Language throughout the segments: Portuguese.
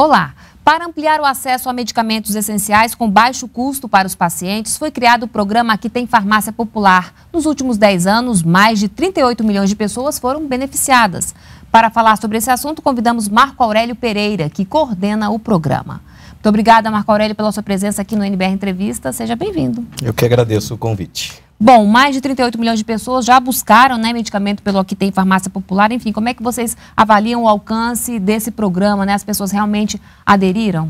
Olá! Para ampliar o acesso a medicamentos essenciais com baixo custo para os pacientes, foi criado o programa Aqui Tem Farmácia Popular. Nos últimos 10 anos, mais de 38 milhões de pessoas foram beneficiadas. Para falar sobre esse assunto, convidamos Marco Aurélio Pereira, que coordena o programa. Muito obrigada, Marco Aurélio, pela sua presença aqui no NBR Entrevista. Seja bem-vindo. Eu que agradeço o convite. Bom, mais de 38 milhões de pessoas já buscaram né, medicamento pelo que tem farmácia popular. Enfim, como é que vocês avaliam o alcance desse programa? Né? As pessoas realmente aderiram?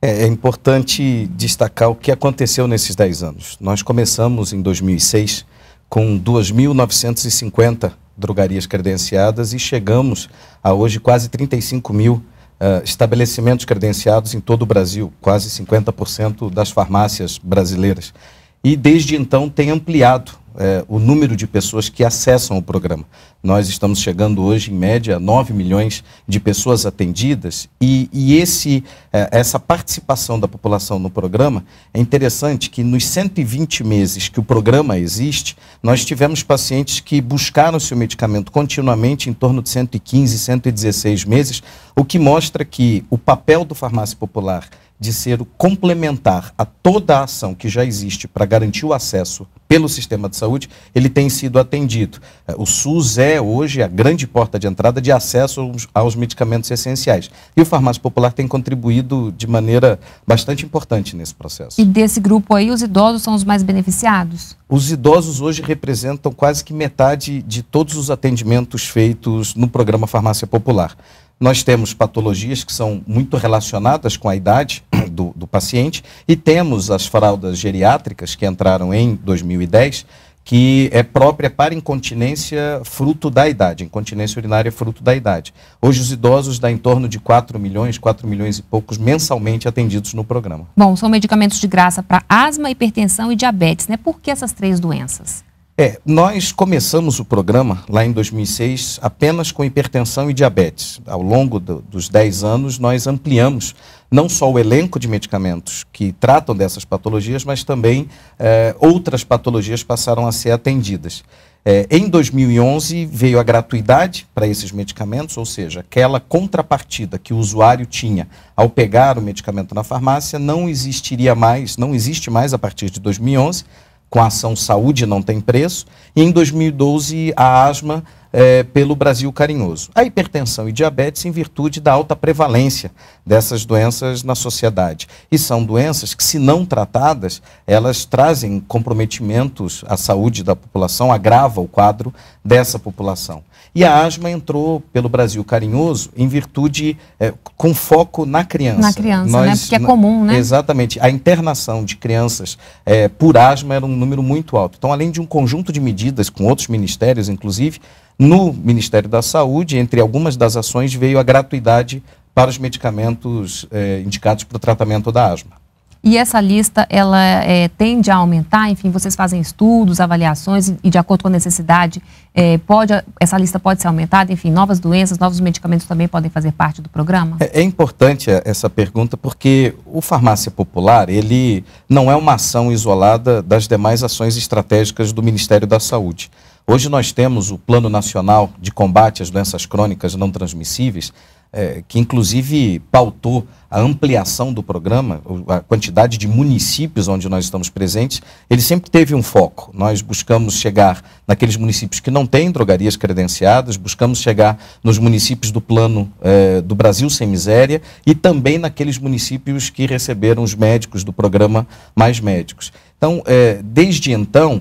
É, é importante destacar o que aconteceu nesses 10 anos. Nós começamos em 2006 com 2.950 drogarias credenciadas e chegamos a hoje quase 35 mil uh, estabelecimentos credenciados em todo o Brasil, quase 50% das farmácias brasileiras e desde então tem ampliado é, o número de pessoas que acessam o programa. Nós estamos chegando hoje, em média, a 9 milhões de pessoas atendidas, e, e esse, é, essa participação da população no programa é interessante que nos 120 meses que o programa existe, nós tivemos pacientes que buscaram seu medicamento continuamente em torno de 115, 116 meses, o que mostra que o papel do farmácia popular de ser o complementar a toda a ação que já existe para garantir o acesso pelo sistema de saúde, ele tem sido atendido. É, o SUS é hoje a grande porta de entrada de acesso aos medicamentos essenciais. E o Farmácia Popular tem contribuído de maneira bastante importante nesse processo. E desse grupo aí, os idosos são os mais beneficiados? Os idosos hoje representam quase que metade de todos os atendimentos feitos no programa Farmácia Popular. Nós temos patologias que são muito relacionadas com a idade do, do paciente e temos as fraldas geriátricas que entraram em 2010 que é própria para incontinência fruto da idade, incontinência urinária fruto da idade. Hoje os idosos dão em torno de 4 milhões, 4 milhões e poucos mensalmente atendidos no programa. Bom, são medicamentos de graça para asma, hipertensão e diabetes, né? Por que essas três doenças? É, nós começamos o programa lá em 2006 apenas com hipertensão e diabetes. Ao longo do, dos 10 anos, nós ampliamos não só o elenco de medicamentos que tratam dessas patologias, mas também é, outras patologias passaram a ser atendidas. É, em 2011 veio a gratuidade para esses medicamentos, ou seja, aquela contrapartida que o usuário tinha ao pegar o medicamento na farmácia não existiria mais, não existe mais a partir de 2011 com a ação Saúde Não Tem Preço, e em 2012 a ASMA é, pelo Brasil carinhoso. A hipertensão e diabetes em virtude da alta prevalência dessas doenças na sociedade. E são doenças que, se não tratadas, elas trazem comprometimentos à saúde da população, agrava o quadro dessa população. E a asma entrou pelo Brasil carinhoso em virtude, é, com foco na criança. Na criança, né? Nós, né? Porque é comum, né? Exatamente. A internação de crianças é, por asma era um número muito alto. Então, além de um conjunto de medidas com outros ministérios, inclusive, no Ministério da Saúde, entre algumas das ações, veio a gratuidade para os medicamentos eh, indicados para o tratamento da asma. E essa lista, ela eh, tende a aumentar? Enfim, vocês fazem estudos, avaliações e, de acordo com a necessidade, eh, pode, essa lista pode ser aumentada? Enfim, novas doenças, novos medicamentos também podem fazer parte do programa? É, é importante essa pergunta porque o Farmácia Popular, ele não é uma ação isolada das demais ações estratégicas do Ministério da Saúde. Hoje nós temos o Plano Nacional de Combate às Doenças Crônicas Não Transmissíveis, é, que inclusive pautou a ampliação do programa, a quantidade de municípios onde nós estamos presentes, ele sempre teve um foco. Nós buscamos chegar naqueles municípios que não têm drogarias credenciadas, buscamos chegar nos municípios do plano é, do Brasil Sem Miséria e também naqueles municípios que receberam os médicos do programa Mais Médicos. Então, é, desde então,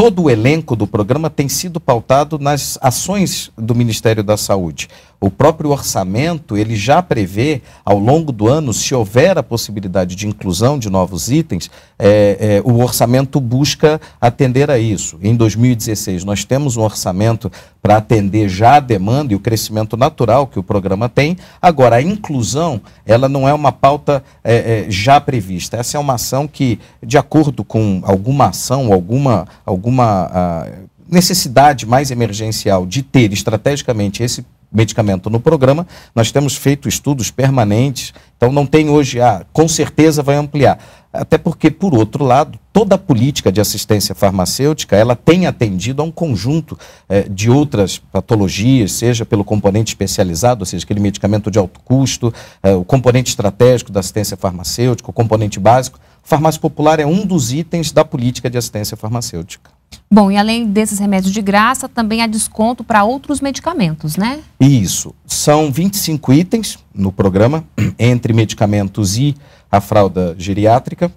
todo o elenco do programa tem sido pautado nas ações do Ministério da Saúde. O próprio orçamento, ele já prevê, ao longo do ano, se houver a possibilidade de inclusão de novos itens, é, é, o orçamento busca atender a isso. Em 2016, nós temos um orçamento para atender já a demanda e o crescimento natural que o programa tem. Agora, a inclusão, ela não é uma pauta é, é já prevista. Essa é uma ação que, de acordo com alguma ação, alguma, alguma a, ah, necessidade mais emergencial de ter estrategicamente esse medicamento no programa, nós temos feito estudos permanentes, então não tem hoje, ah, com certeza vai ampliar. Até porque, por outro lado, toda a política de assistência farmacêutica, ela tem atendido a um conjunto eh, de outras patologias, seja pelo componente especializado, ou seja, aquele medicamento de alto custo, eh, o componente estratégico da assistência farmacêutica, o componente básico. Farmácia popular é um dos itens da política de assistência farmacêutica. Bom, e além desses remédios de graça, também há desconto para outros medicamentos, né? Isso. São 25 itens no programa, entre medicamentos e a fralda geriátrica.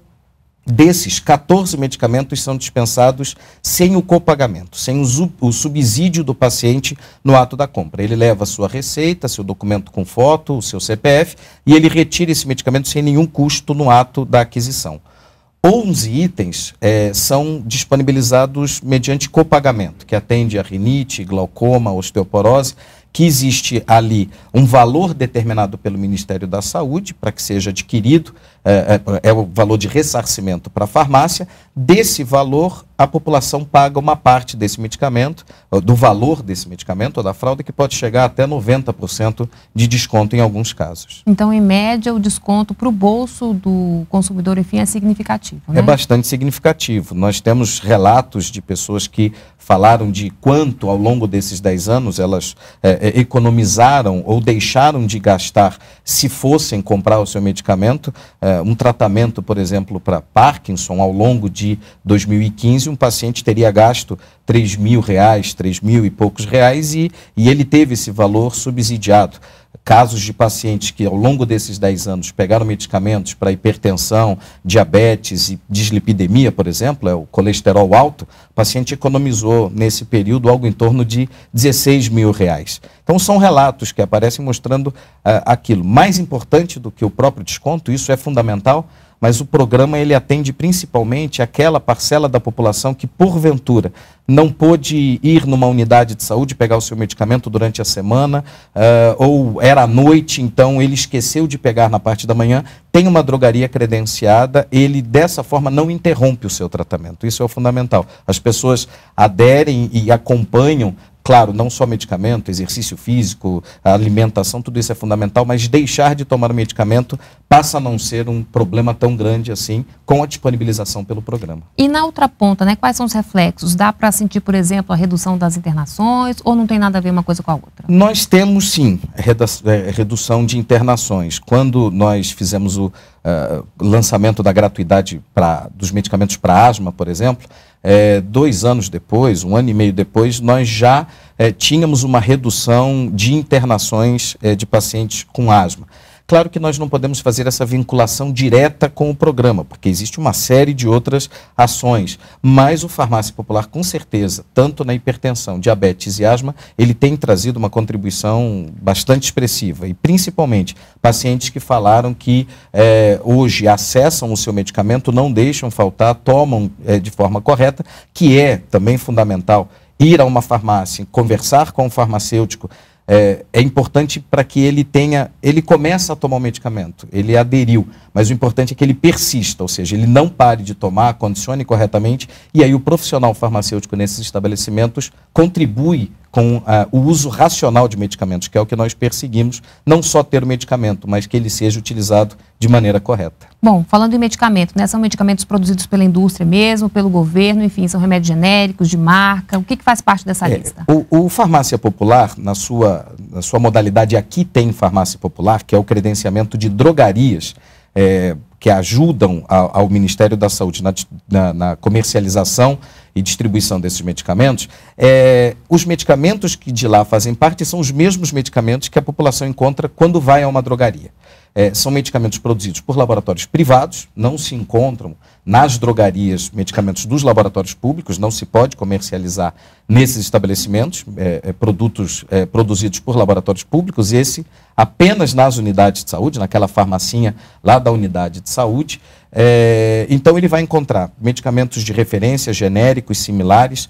Desses, 14 medicamentos são dispensados sem o copagamento, sem o, subsídio do paciente no ato da compra. Ele leva sua receita, seu documento com foto, o seu CPF e ele retira esse medicamento sem nenhum custo no ato da aquisição. 11 itens é, são disponibilizados mediante copagamento, que atende a rinite, glaucoma, osteoporose que existe ali um valor determinado pelo Ministério da Saúde para que seja adquirido, é, é, é, o valor de ressarcimento para a farmácia. Desse valor, a população paga uma parte desse medicamento, do valor desse medicamento ou da fralda, que pode chegar até 90% de desconto em alguns casos. Então, em média, o desconto para o bolso do consumidor, enfim, é significativo. Né? É bastante significativo. Nós temos relatos de pessoas que falaram de quanto ao longo desses 10 anos elas é, é, economizaram ou deixaram de gastar se fossem comprar o seu medicamento. É, um tratamento, por exemplo, para Parkinson, ao longo de 2015, um paciente teria gasto 3 mil reais, 3 mil e poucos reais, e, e ele teve esse valor subsidiado casos de pacientes que ao longo desses 10 anos pegaram medicamentos para hipertensão, diabetes e dislipidemia, por exemplo, é o colesterol alto, o paciente economizou nesse período algo em torno de 16 mil reais. Então são relatos que aparecem mostrando uh, aquilo. Mais importante do que o próprio desconto, isso é fundamental, mas o programa ele atende principalmente aquela parcela da população que porventura não pôde ir numa unidade de saúde pegar o seu medicamento durante a semana uh, ou era à noite, então ele esqueceu de pegar na parte da manhã, tem uma drogaria credenciada, ele dessa forma não interrompe o seu tratamento. Isso é o fundamental. As pessoas aderem e acompanham Claro, não só medicamento, exercício físico, alimentação, tudo isso é fundamental, mas deixar de tomar medicamento passa a não ser um problema tão grande assim com a disponibilização pelo programa. E na outra ponta, né, quais são os reflexos? Dá para sentir, por exemplo, a redução das internações ou não tem nada a ver uma coisa com a outra? Nós temos sim é, redução de internações. Quando nós fizemos o uh, lançamento da gratuidade pra, dos medicamentos para asma, por exemplo, é, dois anos depois, um ano e meio depois, nós já é, tínhamos uma redução de internações é, de pacientes com asma. Claro que nós não podemos fazer essa vinculação direta com o programa, porque existe uma série de outras ações, mas o Farmácia Popular, com certeza, tanto na hipertensão, diabetes e asma, ele tem trazido uma contribuição bastante expressiva, e principalmente pacientes que falaram que é, hoje acessam o seu medicamento, não deixam faltar, tomam é, de forma correta, que é também fundamental ir a uma farmácia, conversar com o farmacêutico, é, é importante para que ele tenha. Ele começa a tomar o medicamento, ele aderiu, mas o importante é que ele persista, ou seja, ele não pare de tomar, condicione corretamente, e aí o profissional farmacêutico nesses estabelecimentos contribui com uh, o uso racional de medicamentos, que é o que nós perseguimos, não só ter o medicamento, mas que ele seja utilizado de maneira correta. Bom, falando em medicamento, né, são medicamentos produzidos pela indústria mesmo, pelo governo, enfim, são remédios genéricos, de marca, o que, que faz parte dessa é, lista? O, o Farmácia Popular, na sua, na sua modalidade Aqui Tem Farmácia Popular, que é o credenciamento de drogarias, é, que ajudam ao, ao Ministério da Saúde na, na, na comercialização e distribuição desses medicamentos, é, os medicamentos que de lá fazem parte são os mesmos medicamentos que a população encontra quando vai a uma drogaria é, são medicamentos produzidos por laboratórios privados, não se encontram nas drogarias medicamentos dos laboratórios públicos, não se pode comercializar nesses estabelecimentos é, é produtos é, produzidos por laboratórios públicos, esse apenas nas unidades de saúde, naquela farmacinha lá da unidade de saúde. É, então ele vai encontrar medicamentos de referência, genéricos, similares.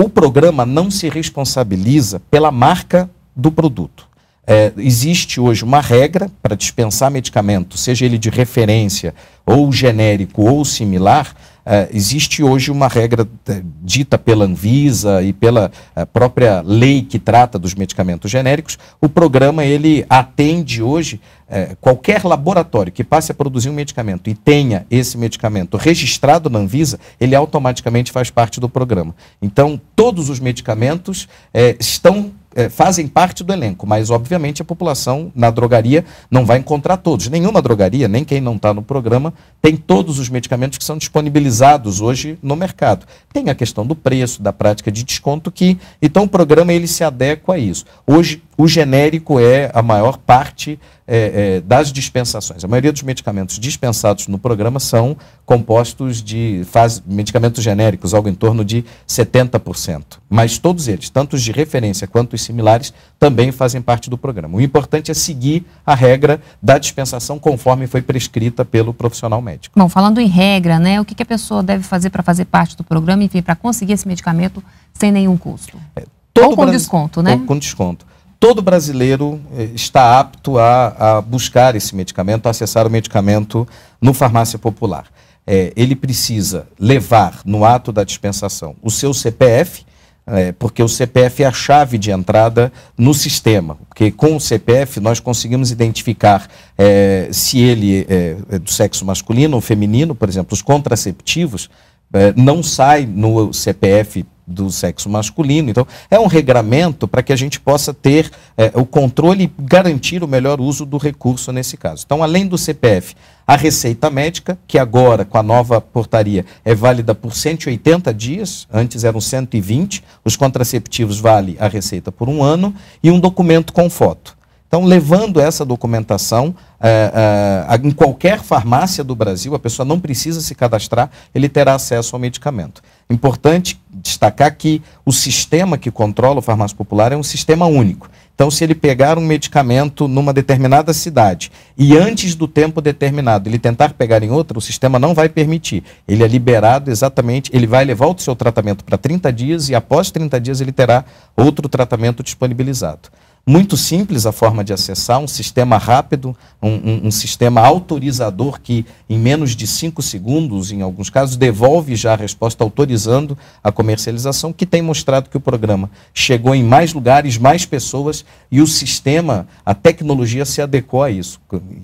O programa não se responsabiliza pela marca do produto. É, existe hoje uma regra para dispensar medicamento, seja ele de referência ou genérico ou similar. É, existe hoje uma regra é, dita pela Anvisa e pela é, própria lei que trata dos medicamentos genéricos. O programa ele atende hoje é, qualquer laboratório que passe a produzir um medicamento e tenha esse medicamento registrado na Anvisa, ele automaticamente faz parte do programa. Então, todos os medicamentos é, estão é, fazem parte do elenco, mas obviamente a população na drogaria não vai encontrar todos. Nenhuma drogaria, nem quem não está no programa, tem todos os medicamentos que são disponibilizados hoje no mercado. Tem a questão do preço, da prática de desconto que, então o programa ele se adequa a isso. Hoje o genérico é a maior parte é, é, das dispensações. A maioria dos medicamentos dispensados no programa são compostos de faz, medicamentos genéricos, algo em torno de 70%. Mas todos eles, tanto os de referência quanto os similares, também fazem parte do programa. O importante é seguir a regra da dispensação conforme foi prescrita pelo profissional médico. Bom, falando em regra, né, o que, que a pessoa deve fazer para fazer parte do programa, enfim, para conseguir esse medicamento sem nenhum custo? É, Ou com Brasil, desconto, né? Ou com desconto todo brasileiro eh, está apto a, a, buscar esse medicamento, a acessar o medicamento no farmácia popular. É, ele precisa levar no ato da dispensação o seu CPF, é, porque o CPF é a chave de entrada no sistema. Porque com o CPF nós conseguimos identificar é, se ele é, é do sexo masculino ou feminino, por exemplo, os contraceptivos. É, não sai no CPF do sexo masculino. Então, é um regramento para que a gente possa ter é, o controle e garantir o melhor uso do recurso nesse caso. Então, além do CPF, a receita médica, que agora, com a nova portaria, é válida por 180 dias, antes eram 120, os contraceptivos vale a receita por um ano, e um documento com foto. Então, levando essa documentação é, é, em qualquer farmácia do Brasil, a pessoa não precisa se cadastrar, ele terá acesso ao medicamento. Importante destacar que o sistema que controla o farmácia popular é um sistema único. Então, se ele pegar um medicamento numa determinada cidade e antes do tempo determinado ele tentar pegar em outra, o sistema não vai permitir. Ele é liberado exatamente, ele vai levar o seu tratamento para 30 dias e após 30 dias ele terá outro tratamento disponibilizado. Muito simples a forma de acessar, um sistema rápido, um, um, um sistema autorizador que, em menos de cinco segundos, em alguns casos, devolve já a resposta autorizando a comercialização, que tem mostrado que o programa chegou em mais lugares, mais pessoas e o sistema, a tecnologia se adequou a isso,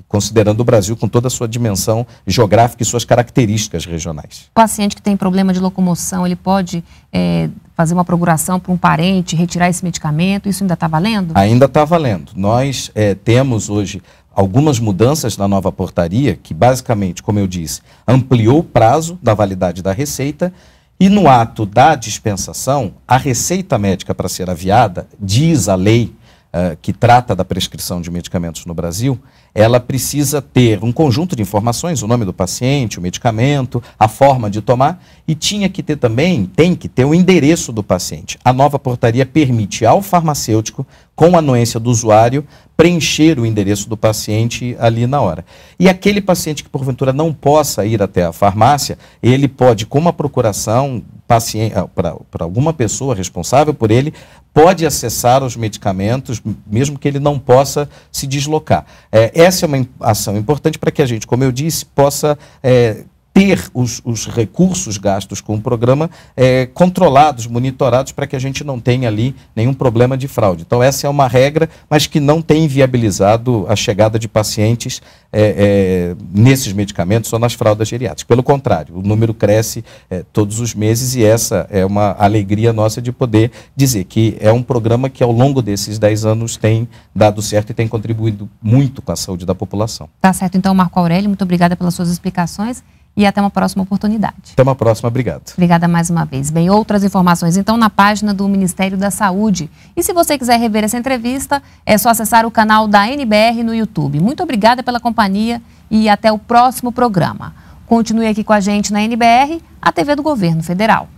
considerando o Brasil com toda a sua dimensão geográfica e suas características regionais. O paciente que tem problema de locomoção, ele pode. É fazer uma procuração para um parente, retirar esse medicamento, isso ainda está valendo? Ainda está valendo. Nós é, temos hoje algumas mudanças na nova portaria, que basicamente, como eu disse, ampliou o prazo da validade da receita e no ato da dispensação, a receita médica para ser aviada, diz a lei uh, que trata da prescrição de medicamentos no Brasil, ela precisa ter um conjunto de informações, o nome do paciente, o medicamento, a forma de tomar e tinha que ter também, tem que ter o endereço do paciente. A nova portaria permite ao farmacêutico, com a anuência do usuário, preencher o endereço do paciente ali na hora. E aquele paciente que porventura não possa ir até a farmácia, ele pode, com uma procuração para ah, alguma pessoa responsável por ele, pode acessar os medicamentos, mesmo que ele não possa se deslocar. É, essa é uma ação importante para que a gente, como eu disse, possa é, ter os, os, recursos gastos com o programa é, controlados, monitorados, para que a gente não tenha ali nenhum problema de fraude. Então, essa é uma regra, mas que não tem viabilizado a chegada de pacientes é, é, nesses medicamentos ou nas fraldas geriátricas. Pelo contrário, o número cresce é, todos os meses e essa é uma alegria nossa de poder dizer que é um programa que, ao longo desses 10 anos, tem dado certo e tem contribuído muito com a saúde da população. Tá certo, então, Marco Aurélio, muito obrigada pelas suas explicações e até uma próxima oportunidade. Até uma próxima, obrigado. Obrigada mais uma vez. Bem, outras informações então na página do Ministério da Saúde. E se você quiser rever essa entrevista, é só acessar o canal da NBR no YouTube. Muito obrigada pela companhia e até o próximo programa. Continue aqui com a gente na NBR, a TV do Governo Federal.